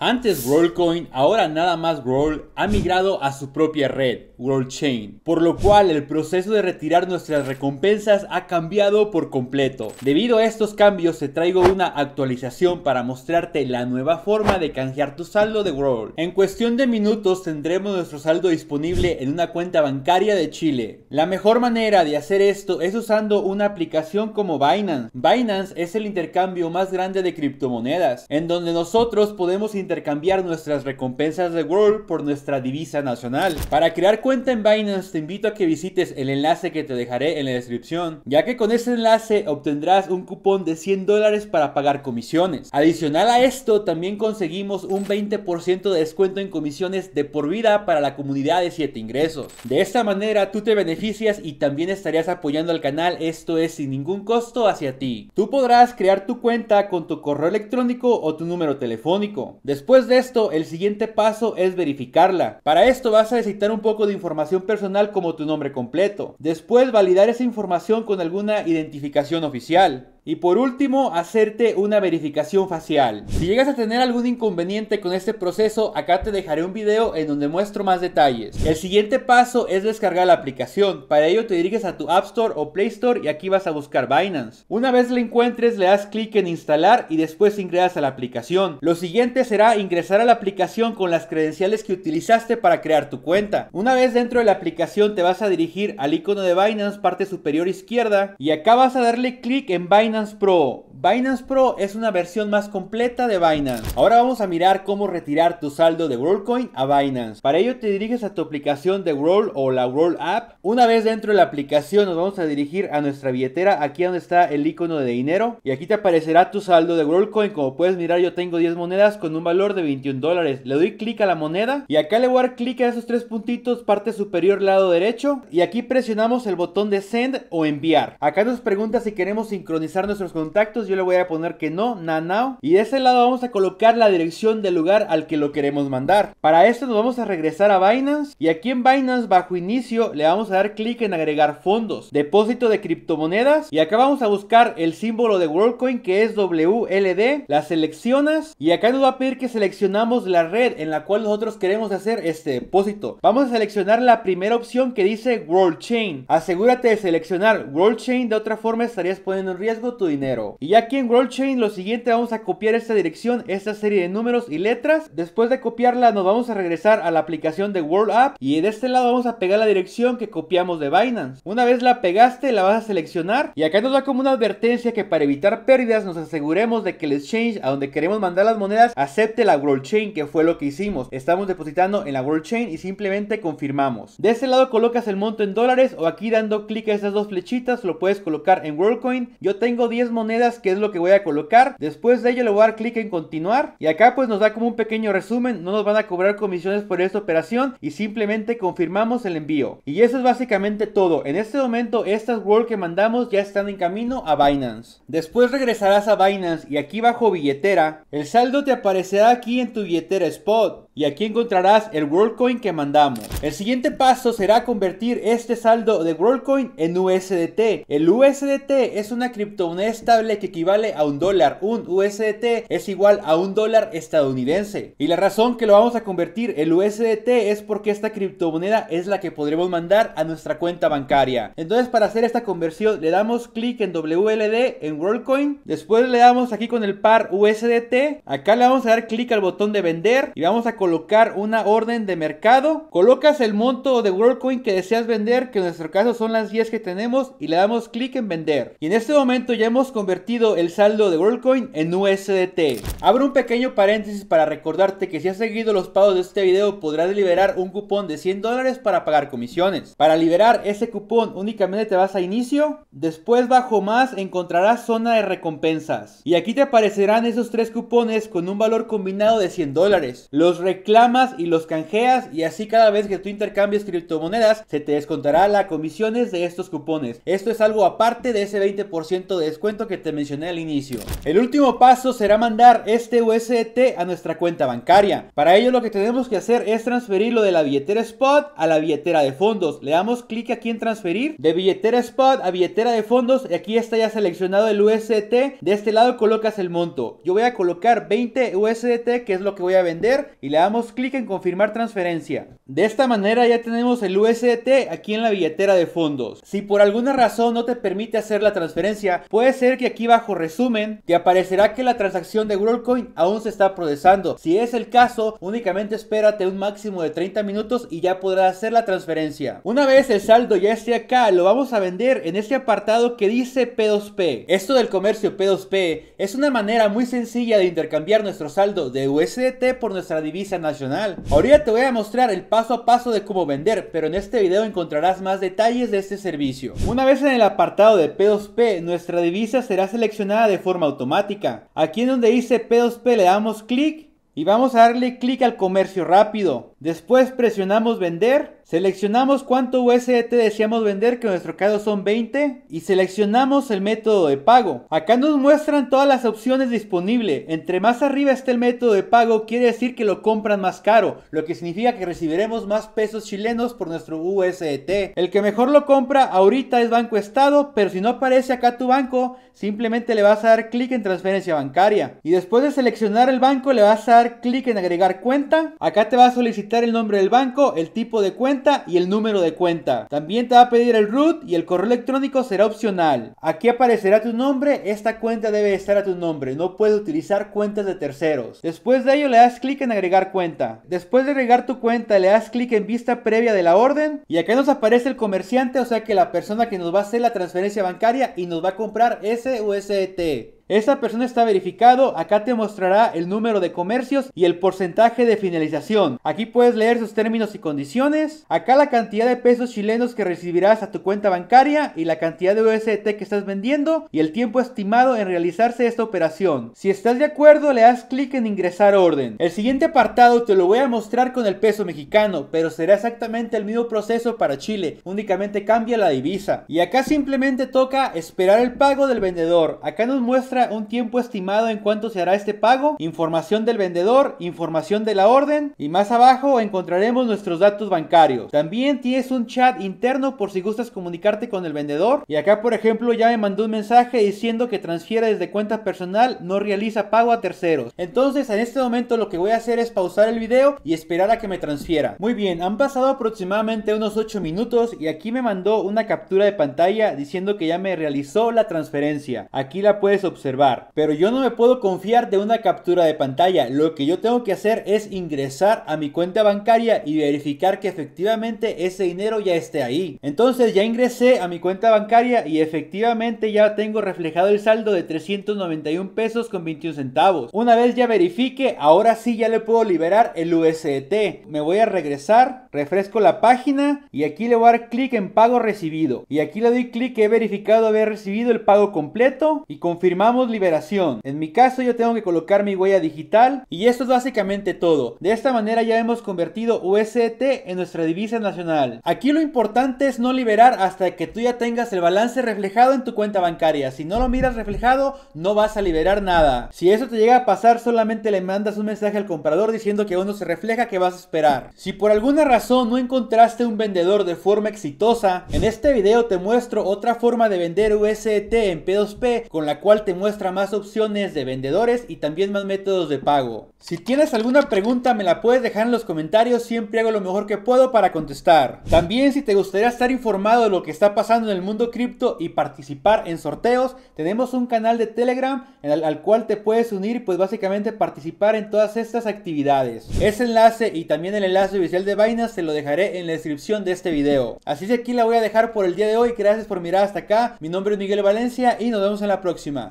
Antes Rollcoin, ahora nada más Roll, ha migrado a su propia red, Rollchain, por lo cual el proceso de retirar nuestras recompensas ha cambiado por completo. Debido a estos cambios te traigo una actualización para mostrarte la nueva forma de canjear tu saldo de Roll. En cuestión de minutos tendremos nuestro saldo disponible en una cuenta bancaria de Chile. La mejor manera de hacer esto es usando una aplicación como Binance. Binance es el intercambio más grande de criptomonedas, en donde nosotros podemos intercambiar intercambiar nuestras recompensas de World por nuestra divisa nacional. Para crear cuenta en Binance te invito a que visites el enlace que te dejaré en la descripción, ya que con ese enlace obtendrás un cupón de 100 dólares para pagar comisiones. Adicional a esto también conseguimos un 20% de descuento en comisiones de por vida para la comunidad de 7 ingresos. De esta manera tú te beneficias y también estarías apoyando al canal, esto es sin ningún costo hacia ti. Tú podrás crear tu cuenta con tu correo electrónico o tu número telefónico. Después de esto, el siguiente paso es verificarla. Para esto vas a necesitar un poco de información personal como tu nombre completo. Después validar esa información con alguna identificación oficial. Y por último, hacerte una verificación facial. Si llegas a tener algún inconveniente con este proceso, acá te dejaré un video en donde muestro más detalles. El siguiente paso es descargar la aplicación. Para ello te diriges a tu App Store o Play Store y aquí vas a buscar Binance. Una vez la encuentres, le das clic en instalar y después ingresas a la aplicación. Lo siguiente será ingresar a la aplicación con las credenciales que utilizaste para crear tu cuenta. Una vez dentro de la aplicación te vas a dirigir al icono de Binance parte superior izquierda y acá vas a darle clic en Binance Binance Pro. Binance Pro es una versión más completa de Binance. Ahora vamos a mirar cómo retirar tu saldo de WorldCoin a Binance. Para ello te diriges a tu aplicación de World o la World App. Una vez dentro de la aplicación nos vamos a dirigir a nuestra billetera, aquí donde está el icono de dinero. Y aquí te aparecerá tu saldo de WorldCoin. Como puedes mirar yo tengo 10 monedas con un valor de 21 dólares. Le doy clic a la moneda y acá le voy a dar clic a esos tres puntitos, parte superior lado derecho. Y aquí presionamos el botón de Send o Enviar. Acá nos pregunta si queremos sincronizar nuestros contactos, yo le voy a poner que no, nanao. Y de ese lado vamos a colocar la dirección del lugar al que lo queremos mandar. Para esto nos vamos a regresar a Binance y aquí en Binance bajo inicio le vamos a dar clic en agregar fondos, depósito de criptomonedas y acá vamos a buscar el símbolo de WorldCoin que es WLD, la seleccionas y acá nos va a pedir que seleccionamos la red en la cual nosotros queremos hacer este depósito. Vamos a seleccionar la primera opción que dice WorldChain. Asegúrate de seleccionar WorldChain, de otra forma estarías poniendo en riesgo tu dinero. Y aquí en Chain lo siguiente vamos a copiar esta dirección, esta serie de números y letras. Después de copiarla nos vamos a regresar a la aplicación de World App y de este lado vamos a pegar la dirección que copiamos de Binance. Una vez la pegaste la vas a seleccionar y acá nos da como una advertencia que para evitar pérdidas nos aseguremos de que el exchange a donde queremos mandar las monedas acepte la Chain que fue lo que hicimos. Estamos depositando en la Chain y simplemente confirmamos. De este lado colocas el monto en dólares o aquí dando clic a esas dos flechitas lo puedes colocar en WorldCoin. Yo tengo tengo 10 monedas que es lo que voy a colocar. Después de ello le voy a dar clic en continuar y acá pues nos da como un pequeño resumen. No nos van a cobrar comisiones por esta operación y simplemente confirmamos el envío. Y eso es básicamente todo. En este momento estas World que mandamos ya están en camino a Binance. Después regresarás a Binance y aquí bajo billetera, el saldo te aparecerá aquí en tu billetera Spot y aquí encontrarás el WorldCoin que mandamos. El siguiente paso será convertir este saldo de WorldCoin en USDT. El USDT es una criptomoneda estable que equivale a un dólar. Un USDT es igual a un dólar estadounidense. Y la razón que lo vamos a convertir el USDT es porque esta criptomoneda es la que podremos mandar a nuestra cuenta bancaria. Entonces para hacer esta conversión le damos clic en WLD en WorldCoin. Después le damos aquí con el par USDT. Acá le vamos a dar clic al botón de vender y vamos a colocar colocar una orden de mercado, colocas el monto de WorldCoin que deseas vender, que en nuestro caso son las 10 que tenemos, y le damos clic en vender. Y en este momento ya hemos convertido el saldo de WorldCoin en USDT. Abro un pequeño paréntesis para recordarte que si has seguido los pagos de este video podrás liberar un cupón de 100 dólares para pagar comisiones. Para liberar ese cupón únicamente te vas a inicio, después bajo más encontrarás zona de recompensas. Y aquí te aparecerán esos tres cupones con un valor combinado de 100 dólares. Los reclamas y los canjeas y así cada vez que tú intercambies criptomonedas se te descontará las comisiones de estos cupones. Esto es algo aparte de ese 20% de descuento que te mencioné al inicio. El último paso será mandar este USDT a nuestra cuenta bancaria. Para ello lo que tenemos que hacer es transferirlo de la billetera spot a la billetera de fondos. Le damos clic aquí en transferir de billetera spot a billetera de fondos y aquí está ya seleccionado el USDT. De este lado colocas el monto. Yo voy a colocar 20 USDT que es lo que voy a vender y le damos clic en confirmar transferencia. De esta manera ya tenemos el USDT aquí en la billetera de fondos. Si por alguna razón no te permite hacer la transferencia, puede ser que aquí bajo resumen te aparecerá que la transacción de WorldCoin aún se está procesando. Si es el caso, únicamente espérate un máximo de 30 minutos y ya podrás hacer la transferencia. Una vez el saldo ya esté acá, lo vamos a vender en este apartado que dice P2P. Esto del comercio P2P es una manera muy sencilla de intercambiar nuestro saldo de USDT por nuestra divisa Nacional. Ahorita te voy a mostrar el paso a paso de cómo vender, pero en este video encontrarás más detalles de este servicio. Una vez en el apartado de P2P, nuestra divisa será seleccionada de forma automática. Aquí en donde dice P2P le damos clic y vamos a darle clic al comercio rápido. Después presionamos vender Seleccionamos cuánto USDT deseamos vender, que en nuestro caso son 20, y seleccionamos el método de pago. Acá nos muestran todas las opciones disponibles. Entre más arriba está el método de pago, quiere decir que lo compran más caro, lo que significa que recibiremos más pesos chilenos por nuestro USDT. El que mejor lo compra ahorita es Banco Estado, pero si no aparece acá tu banco, simplemente le vas a dar clic en transferencia bancaria. Y después de seleccionar el banco, le vas a dar clic en agregar cuenta. Acá te va a solicitar el nombre del banco, el tipo de cuenta, y el número de cuenta. También te va a pedir el root y el correo electrónico será opcional. Aquí aparecerá tu nombre, esta cuenta debe estar a tu nombre, no puedes utilizar cuentas de terceros. Después de ello le das clic en agregar cuenta. Después de agregar tu cuenta le das clic en vista previa de la orden y acá nos aparece el comerciante, o sea que la persona que nos va a hacer la transferencia bancaria y nos va a comprar ese USDT. Esta persona está verificado, acá te mostrará el número de comercios y el porcentaje de finalización. Aquí puedes leer sus términos y condiciones, acá la cantidad de pesos chilenos que recibirás a tu cuenta bancaria y la cantidad de USDT que estás vendiendo y el tiempo estimado en realizarse esta operación. Si estás de acuerdo, le das clic en ingresar orden. El siguiente apartado te lo voy a mostrar con el peso mexicano, pero será exactamente el mismo proceso para Chile, únicamente cambia la divisa. Y acá simplemente toca esperar el pago del vendedor. Acá nos muestra un tiempo estimado en cuánto se hará este pago, información del vendedor, información de la orden y más abajo encontraremos nuestros datos bancarios. También tienes un chat interno por si gustas comunicarte con el vendedor y acá por ejemplo ya me mandó un mensaje diciendo que transfiere desde cuenta personal, no realiza pago a terceros. Entonces en este momento lo que voy a hacer es pausar el video y esperar a que me transfiera. Muy bien, han pasado aproximadamente unos 8 minutos y aquí me mandó una captura de pantalla diciendo que ya me realizó la transferencia. Aquí la puedes observar pero yo no me puedo confiar de una captura de pantalla. Lo que yo tengo que hacer es ingresar a mi cuenta bancaria y verificar que efectivamente ese dinero ya esté ahí. Entonces ya ingresé a mi cuenta bancaria y efectivamente ya tengo reflejado el saldo de 391 pesos con 21 centavos. Una vez ya verifique, ahora sí ya le puedo liberar el USDT. Me voy a regresar refresco la página y aquí le voy a dar clic en pago recibido. Y aquí le doy clic que he verificado haber recibido el pago completo y confirmamos liberación. En mi caso yo tengo que colocar mi huella digital y esto es básicamente todo. De esta manera ya hemos convertido USDT en nuestra divisa nacional. Aquí lo importante es no liberar hasta que tú ya tengas el balance reflejado en tu cuenta bancaria. Si no lo miras reflejado no vas a liberar nada. Si eso te llega a pasar solamente le mandas un mensaje al comprador diciendo que aún no se refleja que vas a esperar. Si por alguna razón no encontraste un vendedor de forma exitosa, en este video te muestro otra forma de vender USDT en P2P con la cual te muestra más opciones de vendedores y también más métodos de pago. Si tienes alguna pregunta me la puedes dejar en los comentarios, siempre hago lo mejor que puedo para contestar. También si te gustaría estar informado de lo que está pasando en el mundo cripto y participar en sorteos, tenemos un canal de Telegram el, al cual te puedes unir y pues básicamente participar en todas estas actividades. Ese enlace y también el enlace oficial de Binance te lo dejaré en la descripción de este video. Así que aquí la voy a dejar por el día de hoy, gracias por mirar hasta acá, mi nombre es Miguel Valencia y nos vemos en la próxima.